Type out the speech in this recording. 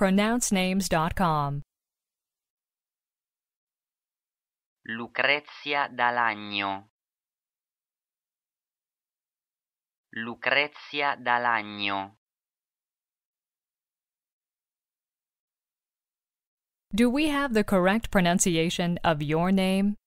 pronouncenames.com. Lucrezia Dalagno Lucrezia Dalagno Do we have the correct pronunciation of your name?